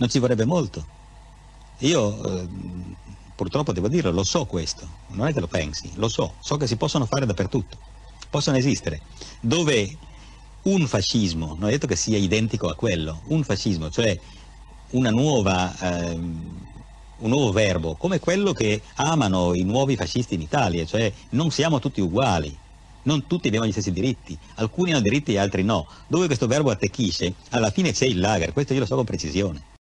non ci vorrebbe molto. Io eh, purtroppo devo dire, lo so questo, non è che lo pensi, lo so, so che si possono fare dappertutto, possono esistere, dove un fascismo, non è detto che sia identico a quello, un fascismo, cioè nuova, eh, un nuovo verbo, come quello che amano i nuovi fascisti in Italia, cioè non siamo tutti uguali, non tutti abbiamo gli stessi diritti, alcuni hanno diritti e altri no, dove questo verbo attecchisce, alla fine c'è il lager, questo io lo so con precisione.